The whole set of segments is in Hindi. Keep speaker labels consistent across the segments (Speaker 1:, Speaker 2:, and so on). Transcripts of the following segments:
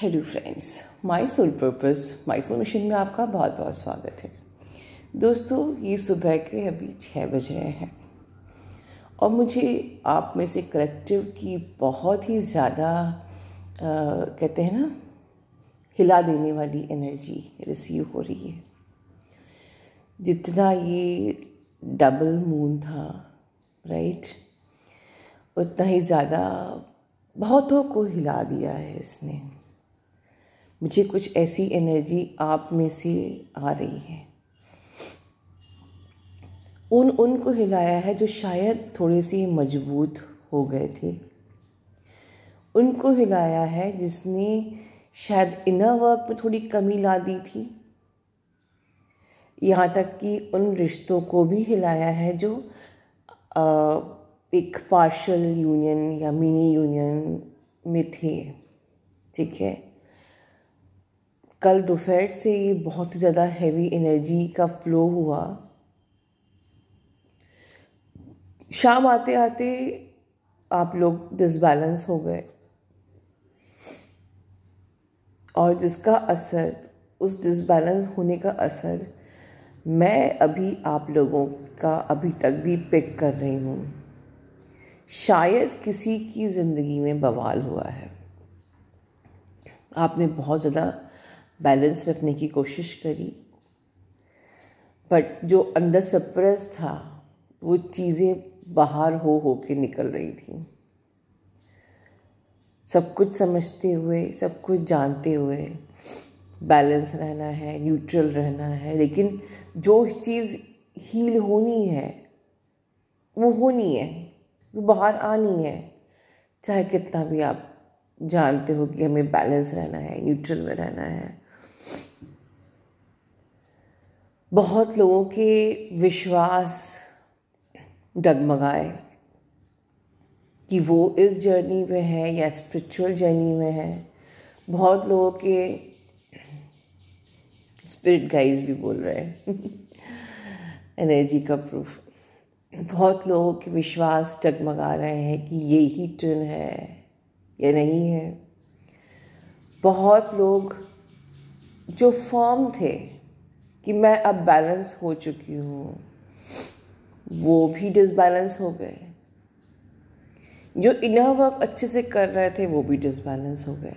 Speaker 1: hello friends my soul purpose my soul mission में आपका बहुत बहुत स्वागत है दोस्तों ये सुबह के अभी छः बज रहे हैं और मुझे आप में से कलेक्टिव की बहुत ही ज़्यादा कहते हैं ना हिला देने वाली एनर्जी रिसीव हो रही है जितना ये डबल मून था राइट उतना ही ज़्यादा बहुतों को हिला दिया है इसने मुझे कुछ ऐसी एनर्जी आप में से आ रही है उन उनको हिलाया है जो शायद थोड़े से मजबूत हो गए थे उनको हिलाया है जिसने शायद इनर वर्क में थोड़ी कमी ला दी थी यहाँ तक कि उन रिश्तों को भी हिलाया है जो एक पार्शल यूनियन या मिनी यूनियन में थे ठीक है कल दोपहर से बहुत ही ज़्यादा हैवी एनर्जी का फ्लो हुआ शाम आते आते आप लोग डिसबैलेंस हो गए और जिसका असर उस डिसबैलेंस होने का असर मैं अभी आप लोगों का अभी तक भी पिक कर रही हूँ शायद किसी की ज़िंदगी में बवाल हुआ है आपने बहुत ज़्यादा बैलेंस रखने की कोशिश करी बट जो अंदर सप्रेस था वो चीज़ें बाहर हो हो के निकल रही थी सब कुछ समझते हुए सब कुछ जानते हुए बैलेंस रहना है न्यूट्रल रहना है लेकिन जो चीज़ हील होनी है वो होनी है वो बाहर आनी है चाहे कितना भी आप जानते हो कि हमें बैलेंस रहना है न्यूट्रल में रहना है बहुत लोगों के विश्वास डगमगाए कि वो इस जर्नी में है या स्पिरिचुअल जर्नी में है बहुत लोगों के स्पिरिट गाइज भी बोल रहे हैं एनर्जी का प्रूफ बहुत लोगों के विश्वास डगमगा रहे हैं कि ये ही ट्रेन है या नहीं है बहुत लोग जो फॉर्म थे कि मैं अब बैलेंस हो चुकी हूँ वो भी डिसबैलेंस हो गए जो इनर वर्क अच्छे से कर रहे थे वो भी डिसबैलेंस हो गए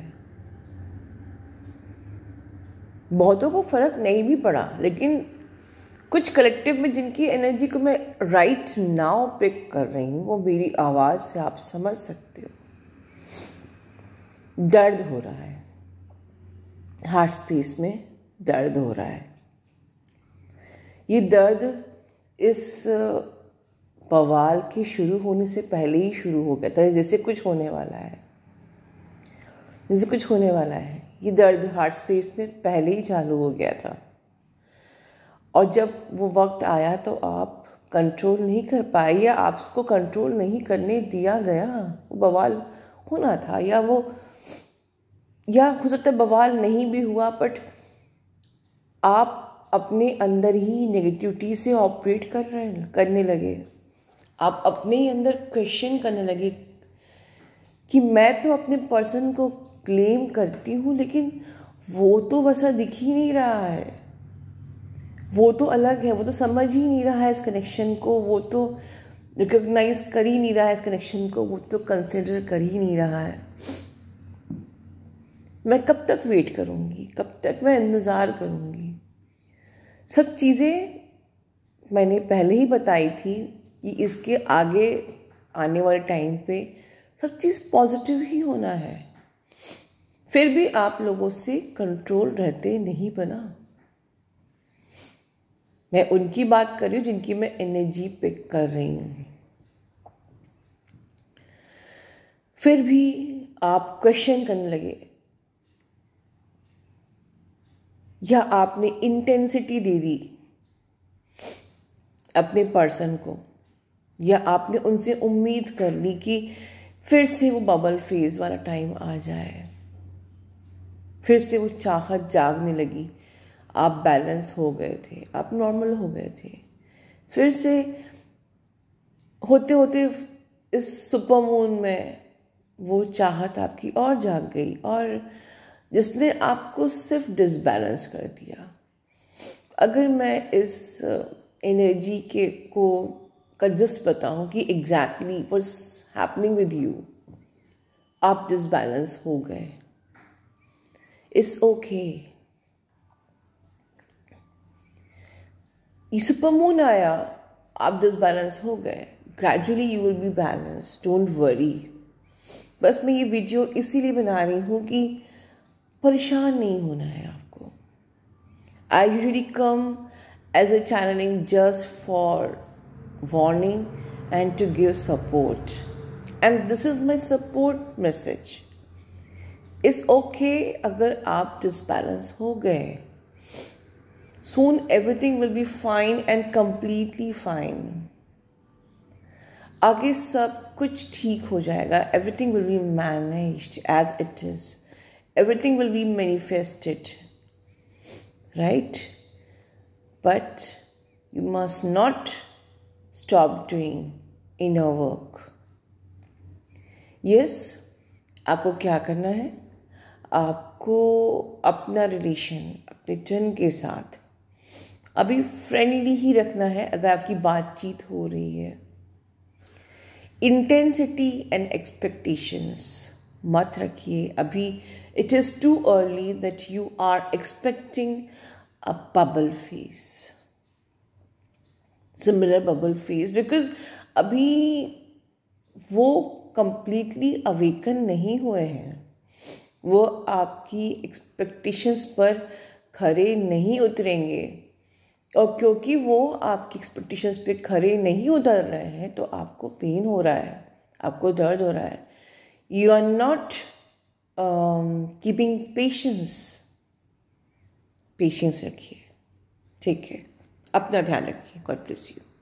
Speaker 1: बहुतों को फर्क नहीं भी पड़ा लेकिन कुछ कलेक्टिव में जिनकी एनर्जी को मैं राइट नाउ पिक कर रही हूँ वो मेरी आवाज़ से आप समझ सकते हो दर्द हो रहा है हार्ट स्पेस में दर्द हो रहा है ये दर्द इस बवाल के शुरू होने से पहले ही शुरू हो गया था जैसे कुछ होने वाला है जैसे कुछ होने वाला है ये दर्द हार्ट स्पेस में पहले ही चालू हो गया था और जब वो वक्त आया तो आप कंट्रोल नहीं कर पाए या आपको कंट्रोल नहीं करने दिया गया वो बवाल होना था या वो या हो सकता बवाल नहीं भी हुआ बट आप अपने अंदर ही नेगेटिविटी से ऑपरेट कर रहे करने लगे आप अपने ही अंदर क्वेश्चन करने लगे कि मैं तो अपने पर्सन को क्लेम करती हूँ लेकिन वो तो वैसा दिख ही नहीं रहा है वो तो अलग है वो तो समझ ही नहीं रहा है इस कनेक्शन को वो तो रिकोगनाइज कर ही नहीं रहा है इस कनेक्शन को वो तो कंसिडर कर ही नहीं रहा है मैं कब तक वेट करूँगी कब तक मैं इंतज़ार करूँगी सब चीज़ें मैंने पहले ही बताई थी कि इसके आगे आने वाले टाइम पे सब चीज़ पॉजिटिव ही होना है फिर भी आप लोगों से कंट्रोल रहते नहीं बना मैं उनकी बात कर रही हूँ जिनकी मैं एनर्जी पिक कर रही हूँ फिर भी आप क्वेश्चन करने लगे या आपने इंटेंसिटी दे दी अपने पर्सन को या आपने उनसे उम्मीद कर ली कि फिर से वो बबल फेज वाला टाइम आ जाए फिर से वो चाहत जागने लगी आप बैलेंस हो गए थे आप नॉर्मल हो गए थे फिर से होते होते इस सुपरमून में वो चाहत आपकी और जाग गई और जिसने आपको सिर्फ डिसबैलेंस कर दिया अगर मैं इस एनर्जी के को का जस्ट बताऊं कि exactly what's happening with you आप डिसबैलेंस हो गए इट्स ओके सुपरमून आया आप डिसबैलेंस हो गए gradually you will be balance don't worry बस मैं ये वीडियो इसीलिए बना रही हूँ कि परेशान नहीं होना है आपको I usually come as a channeling just for warning and to give support and this is my support message it's okay अगर आप डिसबैलेंस हो गए soon everything will be fine and completely fine आगे सब कुछ ठीक हो जाएगा everything will be manage as it is everything will be manifested right but you must not stop doing inner work yes yes, आपको क्या करना है आपको अपना रिलेशन अपने जन के साथ अभी फ्रेंडली ही रखना है अगर आपकी बातचीत हो रही है इंटेंसिटी एंड एक्सपेक्टेशंस मत रखिए अभी it is too early that you are expecting a bubble phase similar bubble phase because अभी वो कंप्लीटली अवेकन नहीं हुए हैं वो आपकी एक्सपेक्टेशंस पर खरे नहीं उतरेंगे और क्योंकि वो आपकी एक्सपेक्टेशंस पे खरे नहीं उतर रहे हैं तो आपको पेन हो रहा है आपको दर्द हो रहा है you are not um, keeping patience patience रखिए ठीक है अपना ध्यान रखिए गॉड ब्लेस यू